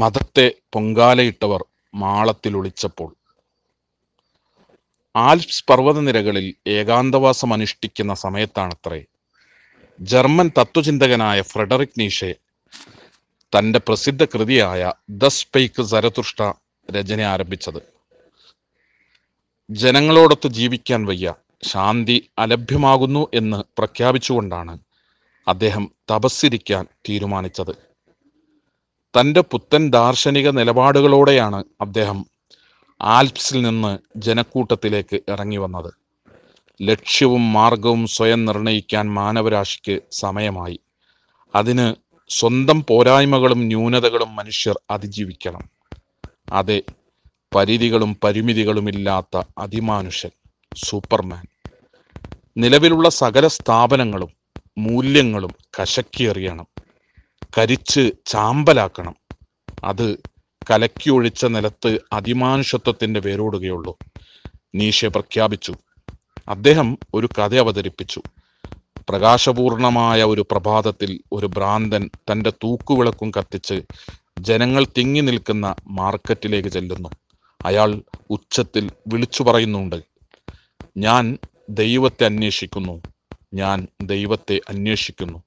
മതത്തെ പൊങ്കാലയിട്ടവർ മാളത്തിലൊളിച്ചപ്പോൾ ആൽപ്സ് പർവ്വതനിരകളിൽ ഏകാന്തവാസം അനുഷ്ഠിക്കുന്ന സമയത്താണത്രേ German തത്വചിന്തകനായ Frederick നീഷെ തൻ്റെ പ്രസിദ്ധ കൃതിയായ ദ സ്പെയ്ക്ക് സരതുഷ്ട രചന ആരംഭിച്ചത് ജനങ്ങളോടൊത്ത് ജീവിക്കാൻ വയ്യ ശാന്തി അലഭ്യമാകുന്നു എന്ന് പ്രഖ്യാപിച്ചുകൊണ്ടാണ് അദ്ദേഹം തപസ്സിരിക്കാൻ തീരുമാനിച്ചത് തൻ്റെ പുത്തൻ ദാർശനിക നിലപാടുകളോടെയാണ് അദ്ദേഹം ആൽപ്സിൽ നിന്ന് ജനക്കൂട്ടത്തിലേക്ക് ഇറങ്ങി വന്നത് ലക്ഷ്യവും മാർഗവും സ്വയം നിർണയിക്കാൻ മാനവരാശിക്ക് സമയമായി അതിന് സ്വന്തം പോരായ്മകളും ന്യൂനതകളും മനുഷ്യർ അതിജീവിക്കണം അതെ പരിധികളും പരിമിതികളുമില്ലാത്ത അതിമാനുഷ്യൻ സൂപ്പർമാൻ നിലവിലുള്ള സകല സ്ഥാപനങ്ങളും മൂല്യങ്ങളും കശക്കിയറിയണം കരിച്ച് ചാമ്പലാക്കണം അത് കലക്കി ഒഴിച്ച നിലത്ത് അതിമാനുഷത്വത്തിൻ്റെ വേരോടുകയുള്ളൂ നീഷെ പ്രഖ്യാപിച്ചു അദ്ദേഹം ഒരു കഥ അവതരിപ്പിച്ചു പ്രകാശപൂർണമായ ഒരു പ്രഭാതത്തിൽ ഒരു ഭ്രാന്തൻ തൻ്റെ തൂക്കുവിളക്കും കത്തിച്ച് ജനങ്ങൾ തിങ്ങി നിൽക്കുന്ന മാർക്കറ്റിലേക്ക് ചെല്ലുന്നു അയാൾ ഉച്ചത്തിൽ വിളിച്ചു പറയുന്നുണ്ട് ഞാൻ ദൈവത്തെ അന്വേഷിക്കുന്നു ഞാൻ ദൈവത്തെ അന്വേഷിക്കുന്നു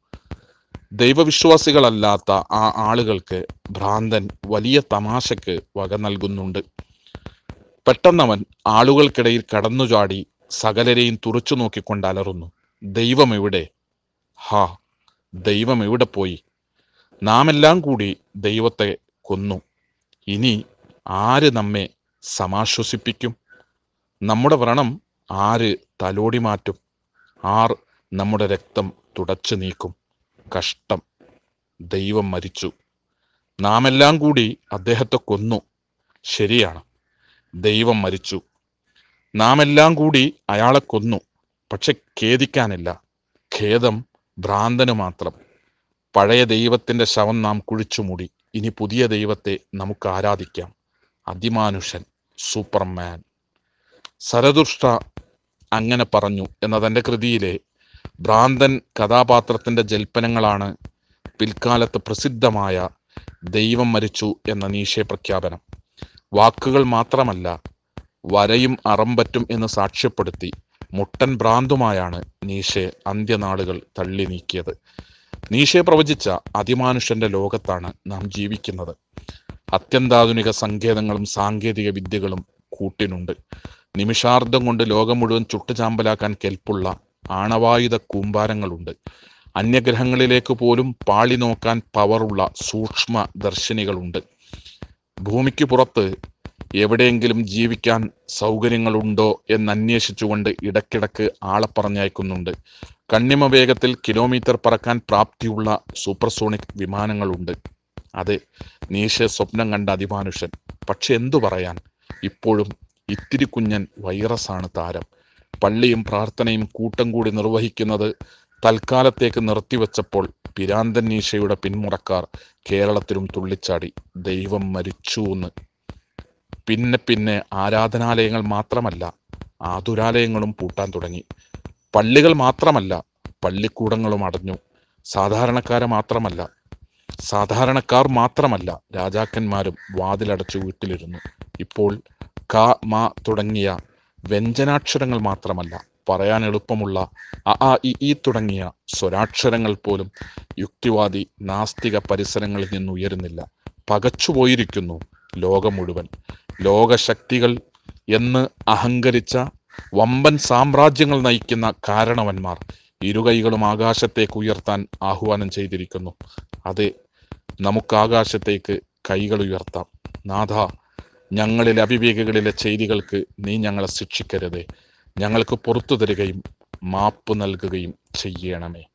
ദൈവവിശ്വാസികളല്ലാത്ത ആ ആളുകൾക്ക് ഭ്രാന്തൻ വലിയ തമാശക്ക് വക നൽകുന്നുണ്ട് പെട്ടെന്നവൻ ആളുകൾക്കിടയിൽ കടന്നു ചാടി സകലരെയും തുറച്ചു നോക്കിക്കൊണ്ട് അലറുന്നു ദൈവം എവിടെ ഹാ ദൈവം എവിടെ പോയി നാം എല്ലാം കൂടി ദൈവത്തെ കൊന്നു ഇനി ആര് നമ്മെ സമാശ്വസിപ്പിക്കും നമ്മുടെ വ്രണം ആര് തലോടി മാറ്റും ആർ നമ്മുടെ രക്തം തുടച്ചു നീക്കും കഷ്ടം ദൈവം മരിച്ചു നാമെല്ലാം കൂടി അദ്ദേഹത്തെ കൊന്നു ശരിയാണ് ദൈവം മരിച്ചു നാമെല്ലാം കൂടി അയാളെ കൊന്നു പക്ഷെ ഖേദിക്കാനില്ല ഖേദം ഭ്രാന്തന് മാത്രം പഴയ ദൈവത്തിൻ്റെ ശവം നാം കുഴിച്ചു മൂടി ഇനി പുതിയ ദൈവത്തെ നമുക്ക് ആരാധിക്കാം അതിമാനുഷൻ സൂപ്പർമാൻ സരദുഷ്ട അങ്ങനെ പറഞ്ഞു എന്ന തൻ്റെ കൃതിയിലെ ഭ്രാന്തൻ കഥാപാത്രത്തിൻ്റെ ജൽപ്പനങ്ങളാണ് പിൽക്കാലത്ത് പ്രസിദ്ധമായ ദൈവം മരിച്ചു എന്ന നീശ പ്രഖ്യാപനം വാക്കുകൾ മാത്രമല്ല വരയും അറമ്പറ്റും എന്ന് സാക്ഷ്യപ്പെടുത്തി മുട്ടൻ ഭ്രാന്തുമായാണ് നീശയെ അന്ത്യനാളുകൾ തള്ളി നീക്കിയത് നീശയെ പ്രവചിച്ച അതിമാനുഷന്റെ ലോകത്താണ് നാം ജീവിക്കുന്നത് അത്യന്താധുനിക സങ്കേതങ്ങളും സാങ്കേതിക വിദ്യകളും കൂട്ടിനുണ്ട് നിമിഷാർദ്ധം കൊണ്ട് ലോകം മുഴുവൻ ചുട്ടുചാമ്പലാക്കാൻ കെൽപ്പുള്ള ആണവായുധ കൂമ്പാരങ്ങളുണ്ട് അന്യഗ്രഹങ്ങളിലേക്ക് പോലും പാളി നോക്കാൻ പവറുള്ള സൂക്ഷ്മ ദർശിനികളുണ്ട് ഭൂമിക്ക് പുറത്ത് എവിടെയെങ്കിലും ജീവിക്കാൻ സൗകര്യങ്ങളുണ്ടോ എന്ന് അന്വേഷിച്ചുകൊണ്ട് ഇടക്കിടക്ക് ആളെ പറഞ്ഞയക്കുന്നുണ്ട് കണ്ണിമ വേഗത്തിൽ കിലോമീറ്റർ പറക്കാൻ പ്രാപ്തിയുള്ള സൂപ്പർസോണിക് വിമാനങ്ങളുണ്ട് അതെ നീശ സ്വപ്നം കണ്ട അതിമാനുഷൻ പക്ഷെ എന്തു പറയാൻ ഇപ്പോഴും ഇത്തിരി കുഞ്ഞൻ വൈറസാണ് താരം പള്ളിയും പ്രാർത്ഥനയും കൂട്ടം കൂടി നിർവഹിക്കുന്നത് തൽക്കാലത്തേക്ക് നിർത്തിവെച്ചപ്പോൾ പിരാന്തൻ പിരാന്തന്നീഷയുടെ പിന്മുറക്കാർ കേരളത്തിലും തുള്ളിച്ചാടി ദൈവം മരിച്ചു എന്ന് പിന്നെ പിന്നെ ആരാധനാലയങ്ങൾ മാത്രമല്ല ആതുരാലയങ്ങളും പൂട്ടാൻ തുടങ്ങി പള്ളികൾ മാത്രമല്ല പള്ളിക്കൂടങ്ങളും അടഞ്ഞു സാധാരണക്കാരെ മാത്രമല്ല സാധാരണക്കാർ മാത്രമല്ല രാജാക്കന്മാരും വാതിലടച്ചു വീട്ടിലിരുന്നു ഇപ്പോൾ ക മ തുടങ്ങിയ വ്യഞ്ജനാക്ഷരങ്ങൾ മാത്രമല്ല പറയാൻ എളുപ്പമുള്ള അ ആ ഇ ഈ തുടങ്ങിയ സ്വരാക്ഷരങ്ങൾ പോലും യുക്തിവാദി നാസ്തിക പരിസരങ്ങളിൽ നിന്ന് ഉയരുന്നില്ല പകച്ചുപോയിരിക്കുന്നു ലോകം മുഴുവൻ ലോകശക്തികൾ എന്ന് അഹങ്കരിച്ച വമ്പൻ സാമ്രാജ്യങ്ങൾ നയിക്കുന്ന കാരണവന്മാർ ഇരുകൈകളും ആകാശത്തേക്ക് ഉയർത്താൻ ആഹ്വാനം ചെയ്തിരിക്കുന്നു അതെ നമുക്ക് ആകാശത്തേക്ക് കൈകൾ ഉയർത്താം നാഥ ഞങ്ങളിലെ അവിവേകളിലെ ചെയ്തികൾക്ക് നീ ഞങ്ങളെ ശിക്ഷിക്കരുതേ ഞങ്ങൾക്ക് പുറത്തു തരികയും മാപ്പ് നൽകുകയും ചെയ്യണമേ